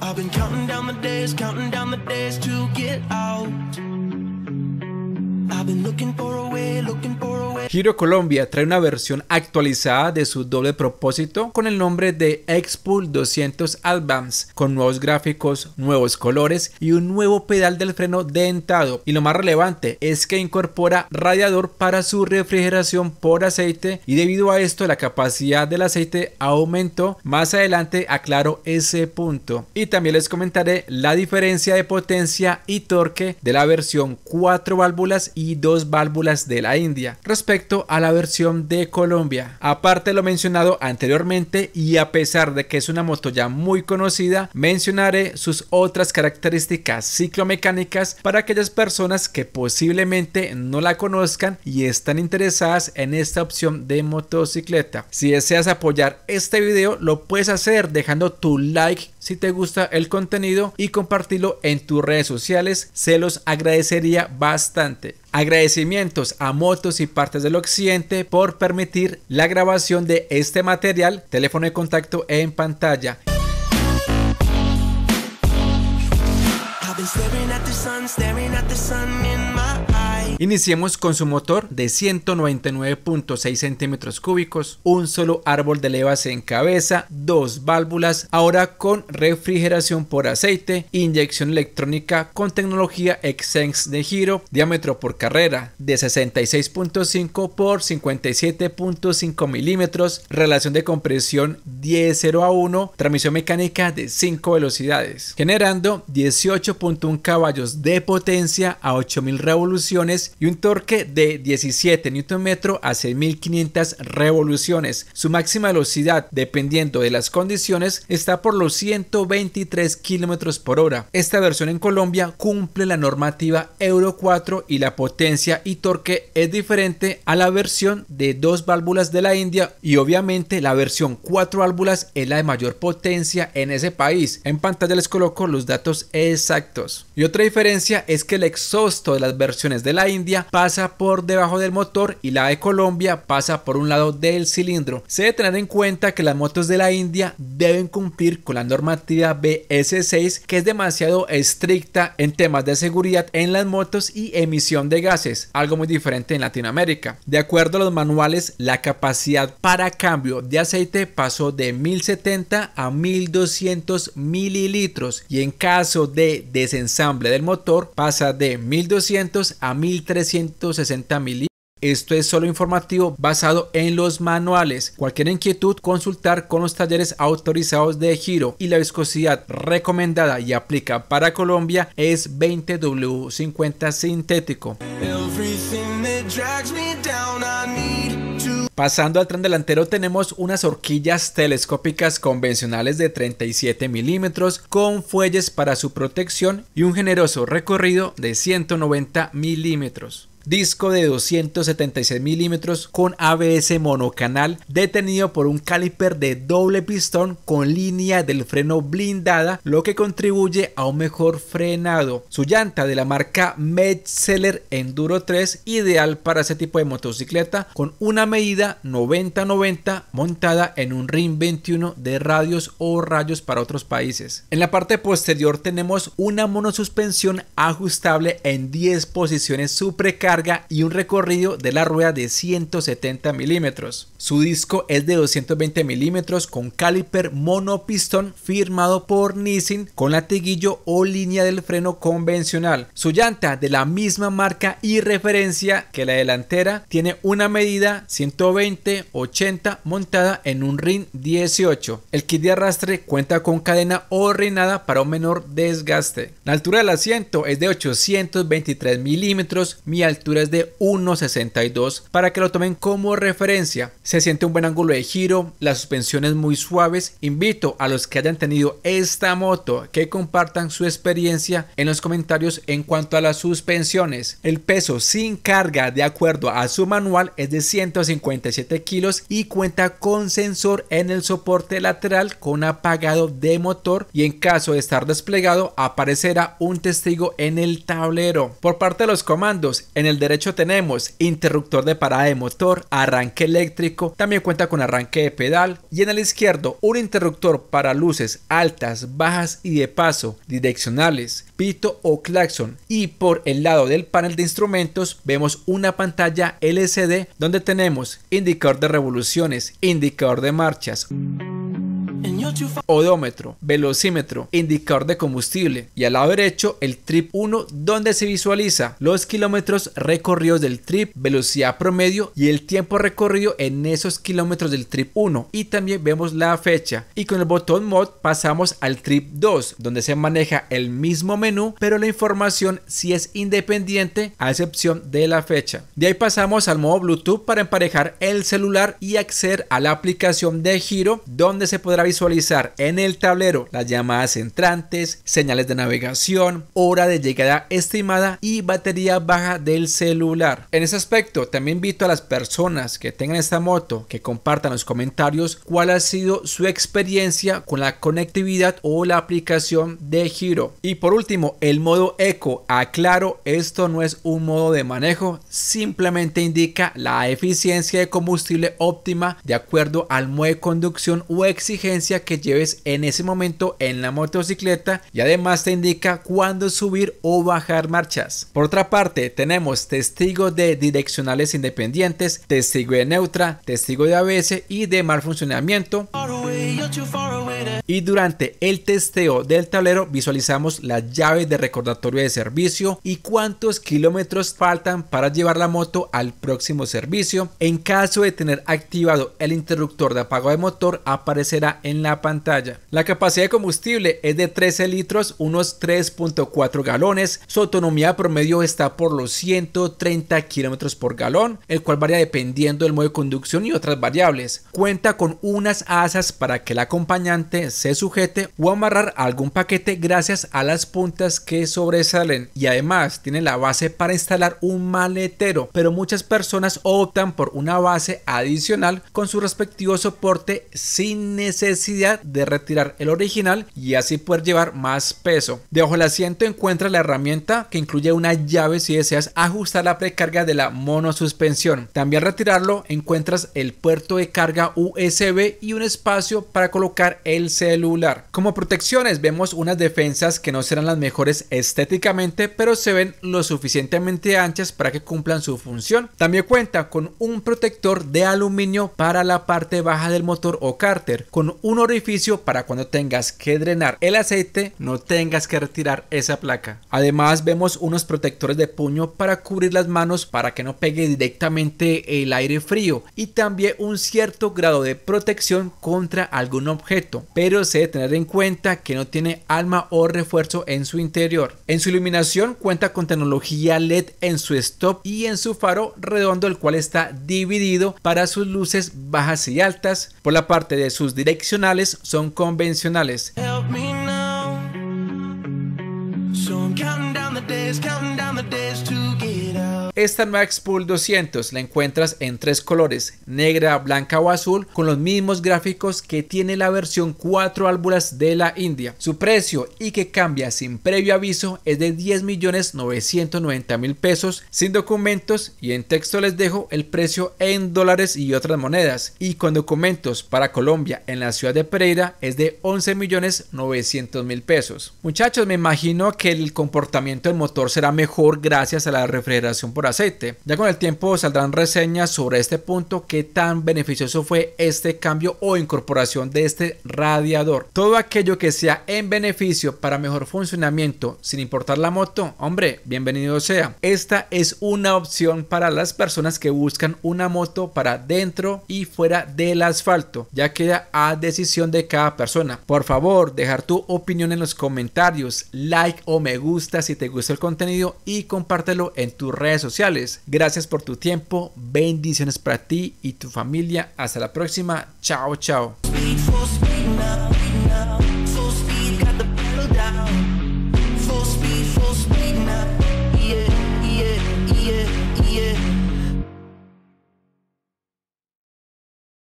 I've been counting down the days, counting down the days to get out. Giro Colombia trae una versión actualizada de su doble propósito con el nombre de Expul 200 Albums con nuevos gráficos, nuevos colores y un nuevo pedal del freno dentado. Y lo más relevante es que incorpora radiador para su refrigeración por aceite y debido a esto la capacidad del aceite aumentó. Más adelante aclaro ese punto. Y también les comentaré la diferencia de potencia y torque de la versión 4 válvulas y dos válvulas de la India respecto a la versión de Colombia. Aparte lo mencionado anteriormente y a pesar de que es una moto ya muy conocida, mencionaré sus otras características ciclomecánicas para aquellas personas que posiblemente no la conozcan y están interesadas en esta opción de motocicleta. Si deseas apoyar este video lo puedes hacer dejando tu like si te gusta el contenido y compartirlo en tus redes sociales, se los agradecería bastante. Agradecimientos a Motos y Partes del Occidente por permitir la grabación de este material. Teléfono de contacto en pantalla. Iniciemos con su motor de 199.6 centímetros cúbicos, un solo árbol de levas en cabeza, dos válvulas, ahora con refrigeración por aceite, inyección electrónica con tecnología Exense de giro, diámetro por carrera de 66.5 por 57.5 milímetros, relación de compresión 10.0 a 1, transmisión mecánica de 5 velocidades, generando 18.1 caballos de potencia a 8.000 revoluciones y un torque de 17 Nm a 6500 revoluciones. Su máxima velocidad, dependiendo de las condiciones, está por los 123 km por hora. Esta versión en Colombia cumple la normativa Euro 4 y la potencia y torque es diferente a la versión de dos válvulas de la India y obviamente la versión 4 válvulas es la de mayor potencia en ese país. En pantalla les coloco los datos exactos. Y otra diferencia es que el exhausto de las versiones de la India India pasa por debajo del motor y la de Colombia pasa por un lado del cilindro. Se debe tener en cuenta que las motos de la India deben cumplir con la normativa BS6 que es demasiado estricta en temas de seguridad en las motos y emisión de gases, algo muy diferente en Latinoamérica. De acuerdo a los manuales, la capacidad para cambio de aceite pasó de 1070 a 1200 mililitros y en caso de desensamble del motor pasa de 1200 a 1500 360 milímetros. Esto es solo informativo basado en los manuales. Cualquier inquietud, consultar con los talleres autorizados de giro y la viscosidad recomendada y aplica para Colombia es 20W50 sintético. Pasando al tren delantero tenemos unas horquillas telescópicas convencionales de 37 milímetros con fuelles para su protección y un generoso recorrido de 190 milímetros disco de 276 milímetros con ABS monocanal, detenido por un caliper de doble pistón con línea del freno blindada, lo que contribuye a un mejor frenado. Su llanta de la marca Metzeler Enduro 3, ideal para ese tipo de motocicleta, con una medida 90-90 montada en un RIM 21 de radios o rayos para otros países. En la parte posterior tenemos una monosuspensión ajustable en 10 posiciones precar y un recorrido de la rueda de 170 milímetros. Su disco es de 220 milímetros con caliper monopistón firmado por Nissin con latiguillo o línea del freno convencional. Su llanta de la misma marca y referencia que la delantera tiene una medida 120-80 montada en un ring 18. El kit de arrastre cuenta con cadena o reinada para un menor desgaste. La altura del asiento es de 823 milímetros, mi altura es de 1.62 para que lo tomen como referencia. Se siente un buen ángulo de giro, las suspensiones muy suaves. Invito a los que hayan tenido esta moto que compartan su experiencia en los comentarios en cuanto a las suspensiones. El peso sin carga de acuerdo a su manual es de 157 kilos y cuenta con sensor en el soporte lateral con apagado de motor y en caso de estar desplegado aparecerá un testigo en el tablero. Por parte de los comandos, en el derecho tenemos interruptor de parada de motor, arranque eléctrico, también cuenta con arranque de pedal y en el izquierdo un interruptor para luces altas, bajas y de paso, direccionales, pito o claxon y por el lado del panel de instrumentos vemos una pantalla LCD donde tenemos indicador de revoluciones, indicador de marchas. Odómetro, velocímetro, indicador de combustible y al lado derecho el trip 1 donde se visualiza los kilómetros recorridos del trip, velocidad promedio y el tiempo recorrido en esos kilómetros del trip 1 y también vemos la fecha y con el botón mod pasamos al trip 2 donde se maneja el mismo menú pero la información si sí es independiente a excepción de la fecha. De ahí pasamos al modo Bluetooth para emparejar el celular y acceder a la aplicación de giro donde se podrá visualizar en el tablero las llamadas entrantes, señales de navegación, hora de llegada estimada y batería baja del celular. En ese aspecto, también invito a las personas que tengan esta moto que compartan los comentarios cuál ha sido su experiencia con la conectividad o la aplicación de Giro. Y por último, el modo eco. Aclaro, esto no es un modo de manejo, simplemente indica la eficiencia de combustible óptima de acuerdo al modo de conducción o exigencia que lleves en ese momento en la motocicleta y además te indica cuándo subir o bajar marchas. Por otra parte, tenemos testigos de direccionales independientes, testigo de neutra, testigo de ABS y de mal funcionamiento y durante el testeo del tablero visualizamos las llaves de recordatorio de servicio y cuántos kilómetros faltan para llevar la moto al próximo servicio. En caso de tener activado el interruptor de apago de motor aparecerá en la pantalla. La capacidad de combustible es de 13 litros, unos 3.4 galones. Su autonomía promedio está por los 130 kilómetros por galón, el cual varía dependiendo del modo de conducción y otras variables. Cuenta con unas asas para que el acompañante se sujete o amarrar algún paquete gracias a las puntas que sobresalen y además tiene la base para instalar un maletero, pero muchas personas optan por una base adicional con su respectivo soporte sin necesidad de retirar el original y así poder llevar más peso. Debajo del asiento encuentra la herramienta que incluye una llave si deseas ajustar la precarga de la monosuspensión. También retirarlo encuentras el puerto de carga USB y un espacio para colocar el celular. Como protecciones vemos unas defensas que no serán las mejores estéticamente, pero se ven lo suficientemente anchas para que cumplan su función. También cuenta con un protector de aluminio para la parte baja del motor o cárter, con un orificio para cuando tengas que drenar el aceite, no tengas que retirar esa placa. Además vemos unos protectores de puño para cubrir las manos para que no pegue directamente el aire frío y también un cierto grado de protección contra algún objeto, pero se debe tener en cuenta que no tiene alma o refuerzo en su interior. En su iluminación cuenta con tecnología LED en su stop y en su faro redondo el cual está dividido para sus luces bajas y altas. Por la parte de sus direccionales son convencionales. Esta nueva 200 la encuentras en tres colores, negra, blanca o azul, con los mismos gráficos que tiene la versión 4 válvulas de la India. Su precio y que cambia sin previo aviso es de $10,990,000 pesos sin documentos y en texto les dejo el precio en dólares y otras monedas y con documentos para Colombia en la ciudad de Pereira es de $11,900,000 pesos. Muchachos, me imagino que el comportamiento del motor será mejor gracias a la refrigeración por aceite. Ya con el tiempo saldrán reseñas sobre este punto, que tan beneficioso fue este cambio o incorporación de este radiador. Todo aquello que sea en beneficio para mejor funcionamiento sin importar la moto, hombre, bienvenido sea. Esta es una opción para las personas que buscan una moto para dentro y fuera del asfalto, ya queda a decisión de cada persona. Por favor, dejar tu opinión en los comentarios, like o me gusta si te gusta el contenido y compártelo en tus redes sociales Gracias por tu tiempo, bendiciones para ti y tu familia. Hasta la próxima, chao, chao.